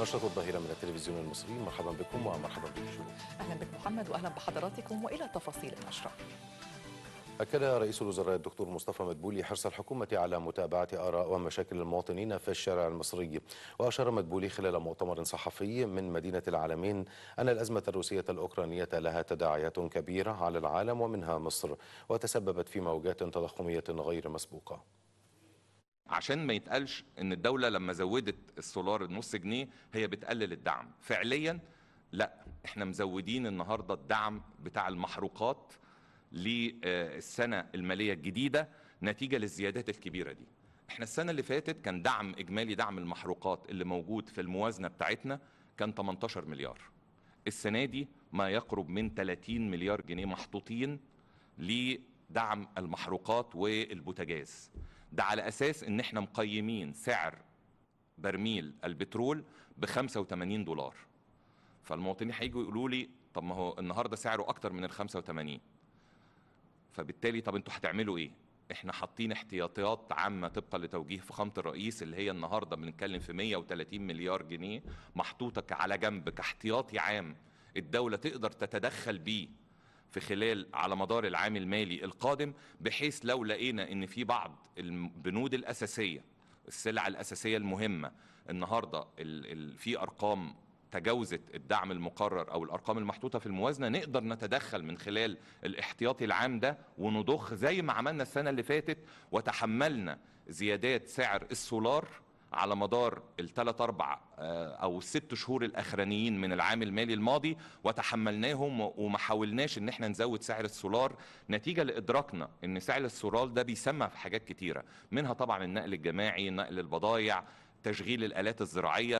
نشرة الظهيرة من التلفزيون المصري مرحبا بكم ومرحبا بك أهلا بك محمد وأهلا بحضراتكم وإلى تفاصيل النشرة أكد رئيس الوزراء الدكتور مصطفى مدبولي حرص الحكومة على متابعة آراء ومشاكل المواطنين في الشارع المصري وأشار مدبولي خلال مؤتمر صحفي من مدينة العالمين أن الأزمة الروسية الأوكرانية لها تداعيات كبيرة على العالم ومنها مصر وتسببت في موجات تضخمية غير مسبوقة عشان ما يتقالش ان الدوله لما زودت السولار نص جنيه هي بتقلل الدعم فعليا لا احنا مزودين النهارده الدعم بتاع المحروقات للسنه الماليه الجديده نتيجه للزيادات الكبيره دي احنا السنه اللي فاتت كان دعم اجمالي دعم المحروقات اللي موجود في الموازنه بتاعتنا كان 18 مليار السنه دي ما يقرب من 30 مليار جنيه محطوطين لدعم المحروقات والبوتاجاز ده على اساس ان احنا مقيمين سعر برميل البترول ب 85 دولار فالمواطنين هيجوا يقولوا لي طب ما هو النهارده سعره اكتر من ال 85 فبالتالي طب انتوا هتعملوا ايه؟ احنا حاطين احتياطيات عامه طبقا لتوجيه فخامه الرئيس اللي هي النهارده بنتكلم في 130 مليار جنيه محطوطه على جنب كاحتياطي عام الدوله تقدر تتدخل بيه في خلال على مدار العام المالي القادم بحيث لو لقينا ان في بعض البنود الاساسيه السلع الاساسيه المهمه النهارده في ارقام تجاوزت الدعم المقرر او الارقام المحطوطه في الموازنه نقدر نتدخل من خلال الاحتياطي العام ده ونضخ زي ما عملنا السنه اللي فاتت وتحملنا زيادات سعر السولار على مدار الثلاث اربع آه، او الست شهور الاخرانيين من العام المالي الماضي وتحملناهم وما حاولناش ان احنا نزود سعر السولار نتيجه لادراكنا ان سعر السولار ده بيسمع في حاجات كتيره منها طبعا النقل الجماعي نقل البضائع تشغيل الالات الزراعيه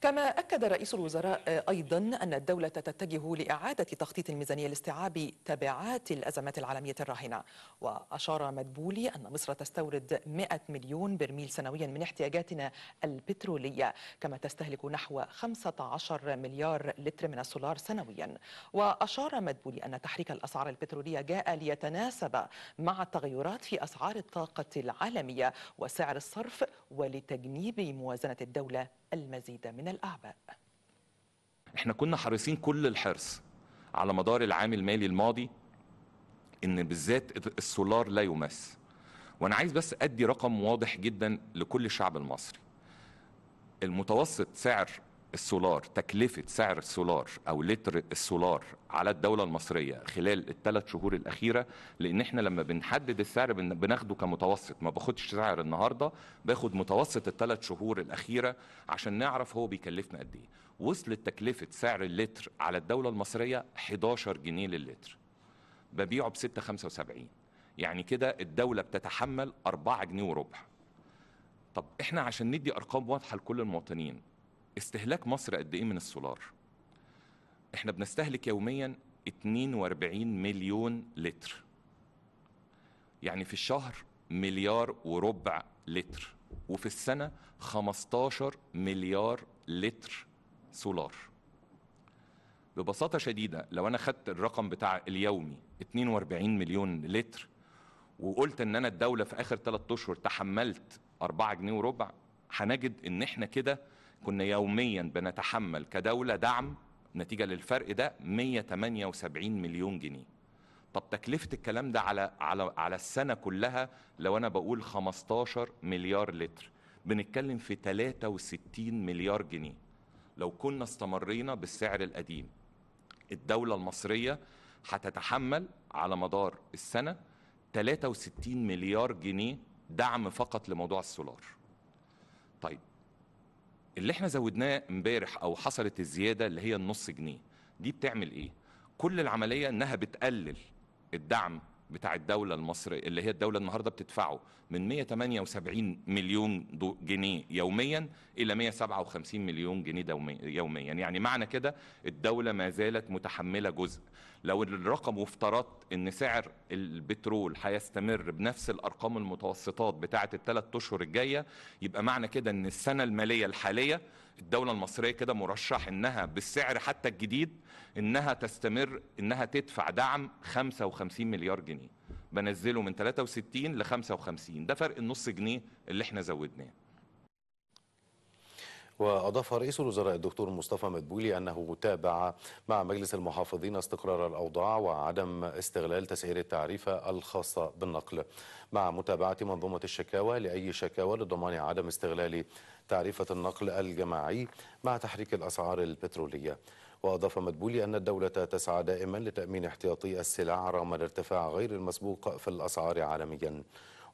كما أكد رئيس الوزراء آه، أيضا أن الدولة تتجه لإعادة تخطيط الميزانية لاستيعاب تبعات الأزمات العالمية الراهنة وأشار مدبولي أن مصر تستورد 100 مليون برميل سنويا من احتياجاتنا البترولية كما تستهلك نحو 15 مليار لتر من السولار سنويا وأشار مدبولي أن تحريك الأسعار البترولية جاء ليتناسب مع التغيرات في أسعار الطاقة العالمية وسعر الصرف ولتجنيب موازنة الدولة المزيد من الأعباء احنا كنا حريصين كل الحرص على مدار العام المالي الماضي ان بالذات السولار لا يمس وانا عايز بس ادي رقم واضح جدا لكل الشعب المصري المتوسط سعر السولار تكلفة سعر السولار أو لتر السولار على الدولة المصرية خلال الثلاث شهور الأخيرة لأن إحنا لما بنحدد السعر بناخده كمتوسط ما باخدش سعر النهاردة باخد متوسط الثلاث شهور الأخيرة عشان نعرف هو بيكلفنا قد إيه وصلت تكلفة سعر اللتر على الدولة المصرية 11 جنيه للتر ببيعه ب 6.75 يعني كده الدولة بتتحمل 4 جنيه وربع طب احنا عشان ندي ارقام واضحه لكل المواطنين استهلاك مصر قد ايه من السولار احنا بنستهلك يوميا 42 مليون لتر يعني في الشهر مليار وربع لتر وفي السنه 15 مليار لتر سولار ببساطه شديده لو انا خدت الرقم بتاع اليومي 42 مليون لتر وقلت ان انا الدوله في اخر 3 اشهر تحملت 4 جنيه وربع هنجد ان احنا كده كنا يوميا بنتحمل كدولة دعم نتيجة للفرق ده 178 مليون جنيه طب تكلفة الكلام ده على على على السنة كلها لو أنا بقول 15 مليار لتر بنتكلم في 63 مليار جنيه لو كنا استمرينا بالسعر القديم الدولة المصرية هتتحمل على مدار السنة 63 مليار جنيه دعم فقط لموضوع السولار طيب اللي احنا زودناه امبارح او حصلت الزياده اللي هي النص جنيه دي بتعمل ايه كل العمليه انها بتقلل الدعم بتاع الدوله المصري اللي هي الدوله النهارده بتدفعه من 178 مليون جنيه يوميا الى 157 مليون جنيه يوميا يعني معنى كده الدوله ما زالت متحمله جزء لو الرقم وافترضت ان سعر البترول هيستمر بنفس الارقام المتوسطات بتاعه الثلاث اشهر الجايه يبقى معنى كده ان السنه الماليه الحاليه الدوله المصريه كده مرشح انها بالسعر حتى الجديد انها تستمر انها تدفع دعم 55 مليار جنيه بنزله من 63 ل 55 ده فرق النص جنيه اللي احنا زودناه وأضاف رئيس الوزراء الدكتور مصطفى مدبولي أنه تابع مع مجلس المحافظين استقرار الأوضاع وعدم استغلال تسعير التعريفة الخاصة بالنقل مع متابعة منظومة الشكاوى لأي شكاوى لضمان عدم استغلال تعريفة النقل الجماعي مع تحريك الأسعار البترولية وأضاف مدبولي أن الدولة تسعى دائما لتأمين احتياطي السلع رغم الارتفاع غير المسبوق في الأسعار عالميا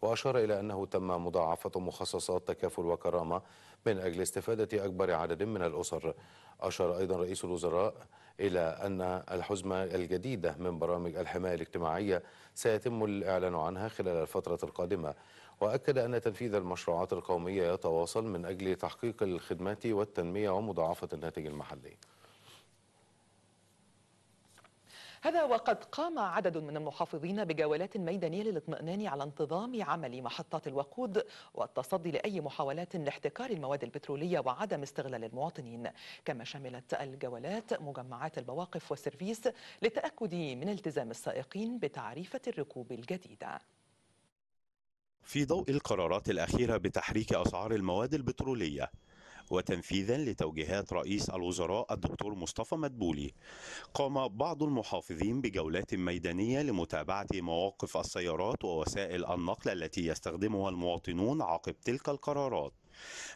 وأشار إلى أنه تم مضاعفة مخصصات تكافل وكرامة من أجل استفادة أكبر عدد من الأسر أشار أيضا رئيس الوزراء إلى أن الحزمة الجديدة من برامج الحماية الاجتماعية سيتم الإعلان عنها خلال الفترة القادمة وأكد أن تنفيذ المشروعات القومية يتواصل من أجل تحقيق الخدمات والتنمية ومضاعفة الناتج المحلي هذا وقد قام عدد من المحافظين بجولات ميدانية للاطمئنان على انتظام عمل محطات الوقود والتصدي لأي محاولات لاحتكار المواد البترولية وعدم استغلال المواطنين كما شملت الجولات مجمعات المواقف والسيرفيس للتأكد من التزام السائقين بتعريفة الركوب الجديدة في ضوء القرارات الأخيرة بتحريك أسعار المواد البترولية وتنفيذا لتوجيهات رئيس الوزراء الدكتور مصطفى مدبولي قام بعض المحافظين بجولات ميدانية لمتابعة مواقف السيارات ووسائل النقل التي يستخدمها المواطنون عقب تلك القرارات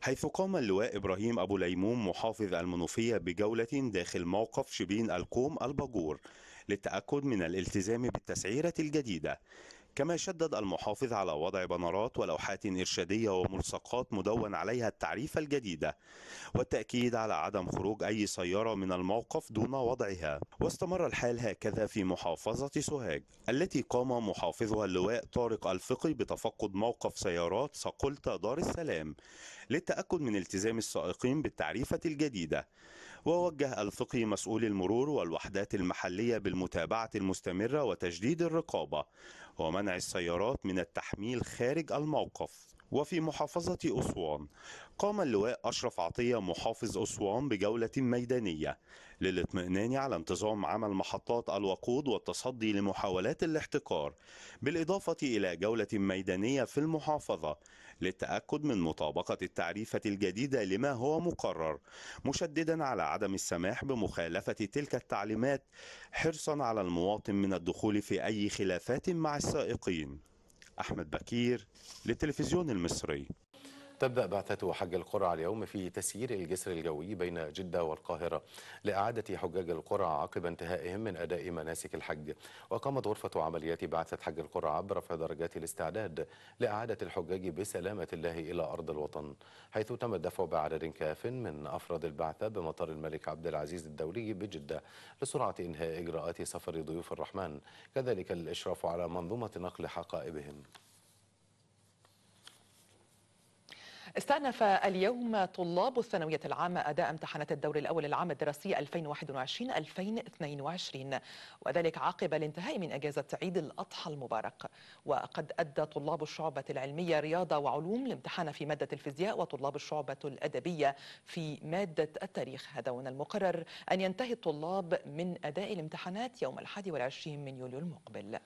حيث قام اللواء إبراهيم أبو ليموم محافظ المنوفية بجولة داخل موقف شبين الكوم الباجور للتأكد من الالتزام بالتسعيرة الجديدة كما شدد المحافظ على وضع بنرات ولوحات إرشادية وملصقات مدون عليها التعريفة الجديدة والتأكيد على عدم خروج أي سيارة من الموقف دون وضعها واستمر الحال هكذا في محافظة سوهاج التي قام محافظها اللواء طارق الفقي بتفقد موقف سيارات سقلت دار السلام للتأكد من التزام السائقين بالتعريفة الجديدة ووجه الفقي مسؤولي المرور والوحدات المحلية بالمتابعة المستمرة وتجديد الرقابة ومنع السيارات من التحميل خارج الموقف وفي محافظة أسوان قام اللواء أشرف عطية محافظ أسوان بجولة ميدانية للاطمئنان على انتظام عمل محطات الوقود والتصدي لمحاولات الاحتكار بالإضافة إلى جولة ميدانية في المحافظة للتأكد من مطابقة التعريفة الجديدة لما هو مقرر مشددا على عدم السماح بمخالفة تلك التعليمات حرصا على المواطن من الدخول في أي خلافات مع السائقين أحمد بكير للتلفزيون المصري تبدأ بعثة حج القرعة اليوم في تسيير الجسر الجوي بين جدة والقاهرة لإعادة حجاج القرعة عقب انتهائهم من أداء مناسك الحج وقامت غرفة عمليات بعثة حج القرعة برفع درجات الاستعداد لإعادة الحجاج بسلامة الله إلى أرض الوطن حيث تم الدفع بعدد كاف من أفراد البعثة بمطار الملك عبد العزيز الدولي بجدة لسرعة إنهاء إجراءات سفر ضيوف الرحمن كذلك الإشراف على منظومة نقل حقائبهم استأنف اليوم طلاب الثانوية العامة أداء امتحانات الدور الأول العام الدراسي 2021-2022 وذلك عقب الانتهاء من أجازة عيد الأضحى المبارك وقد أدى طلاب الشعبة العلمية رياضة وعلوم الامتحان في مادة الفيزياء وطلاب الشعبة الأدبية في مادة التاريخ هذا ومن المقرر أن ينتهي الطلاب من أداء الامتحانات يوم 21 من يوليو المقبل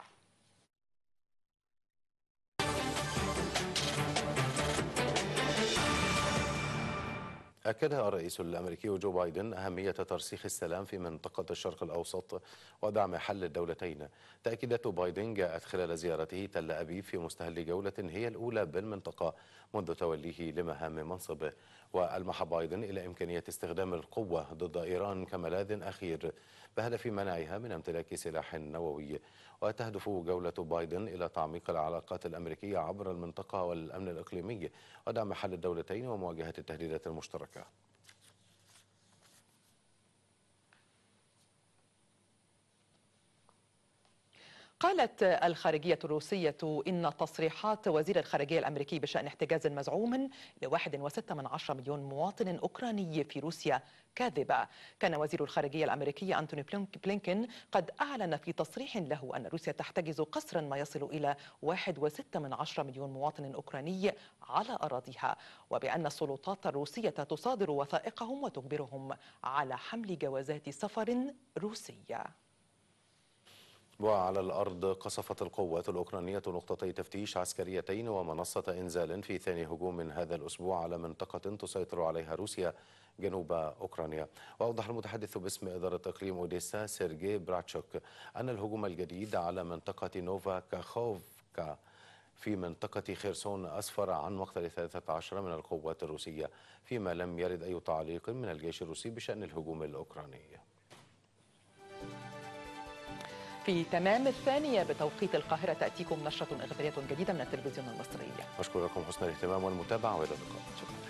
أكد الرئيس الأمريكي جو بايدن أهمية ترسيخ السلام في منطقة الشرق الأوسط ودعم حل الدولتين تأكيدات بايدن جاءت خلال زيارته تل أبيب في مستهل جولة هي الأولى بالمنطقة منذ توليه لمهام منصبه وألمح بايدن إلى إمكانية استخدام القوة ضد إيران كملاذ أخير بهدف منعها من امتلاك سلاح نووي وتهدف جولة بايدن إلى تعميق العلاقات الأمريكية عبر المنطقة والأمن الإقليمي ودعم حل الدولتين ومواجهة التهديدات المشتركة قالت الخارجية الروسية إن تصريحات وزير الخارجية الأمريكي بشأن احتجاز مزعوم لواحد وستة من عشر مليون مواطن أوكراني في روسيا كاذبة كان وزير الخارجية الأمريكي أنتوني بلينكين قد أعلن في تصريح له أن روسيا تحتجز قصرا ما يصل إلى واحد وستة من عشر مليون مواطن أوكراني على أراضيها وبأن السلطات الروسية تصادر وثائقهم وتجبرهم على حمل جوازات سفر روسية وعلى الأرض قصفت القوات الأوكرانية نقطتي تفتيش عسكريتين ومنصة إنزال في ثاني هجوم من هذا الأسبوع على منطقة تسيطر عليها روسيا جنوب أوكرانيا وأوضح المتحدث باسم إدارة إقليم أوديسا سيرجي براتشوك أن الهجوم الجديد على منطقة نوفا كاخوفكا في منطقة خيرسون أسفر عن مقتل 13 من القوات الروسية فيما لم يرد أي تعليق من الجيش الروسي بشأن الهجوم الأوكراني في تمام الثانية بتوقيت القاهرة تأتيكم نشرة إخبارية جديدة من التلفزيون المصري أشكركم حسن الاهتمام والمتابعة وإلى اللقاء شكرا